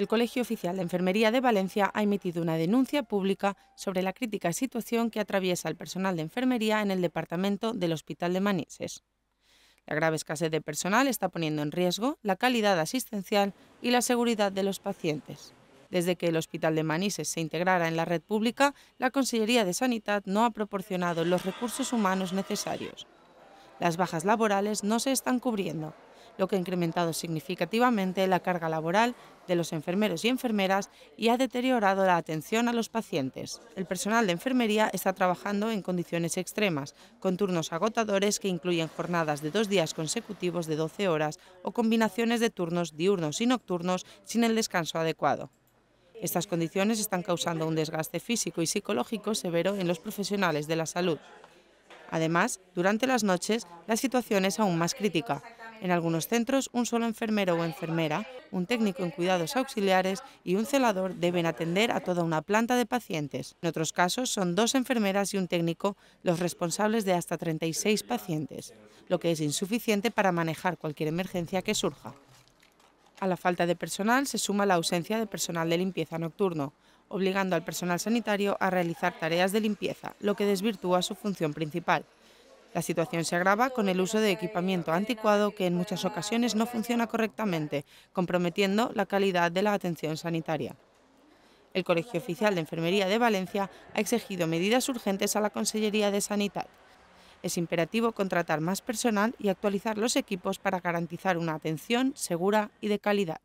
el Colegio Oficial de Enfermería de Valencia ha emitido una denuncia pública sobre la crítica situación que atraviesa el personal de enfermería en el departamento del Hospital de Manises. La grave escasez de personal está poniendo en riesgo la calidad asistencial y la seguridad de los pacientes. Desde que el Hospital de Manises se integrara en la red pública, la Consellería de Sanidad no ha proporcionado los recursos humanos necesarios. Las bajas laborales no se están cubriendo lo que ha incrementado significativamente la carga laboral de los enfermeros y enfermeras y ha deteriorado la atención a los pacientes. El personal de enfermería está trabajando en condiciones extremas, con turnos agotadores que incluyen jornadas de dos días consecutivos de 12 horas o combinaciones de turnos diurnos y nocturnos sin el descanso adecuado. Estas condiciones están causando un desgaste físico y psicológico severo en los profesionales de la salud. Además, durante las noches la situación es aún más crítica. En algunos centros, un solo enfermero o enfermera, un técnico en cuidados auxiliares y un celador deben atender a toda una planta de pacientes. En otros casos, son dos enfermeras y un técnico los responsables de hasta 36 pacientes, lo que es insuficiente para manejar cualquier emergencia que surja. A la falta de personal se suma la ausencia de personal de limpieza nocturno, obligando al personal sanitario a realizar tareas de limpieza, lo que desvirtúa su función principal. La situación se agrava con el uso de equipamiento anticuado que en muchas ocasiones no funciona correctamente, comprometiendo la calidad de la atención sanitaria. El Colegio Oficial de Enfermería de Valencia ha exigido medidas urgentes a la Consellería de Sanidad. Es imperativo contratar más personal y actualizar los equipos para garantizar una atención segura y de calidad.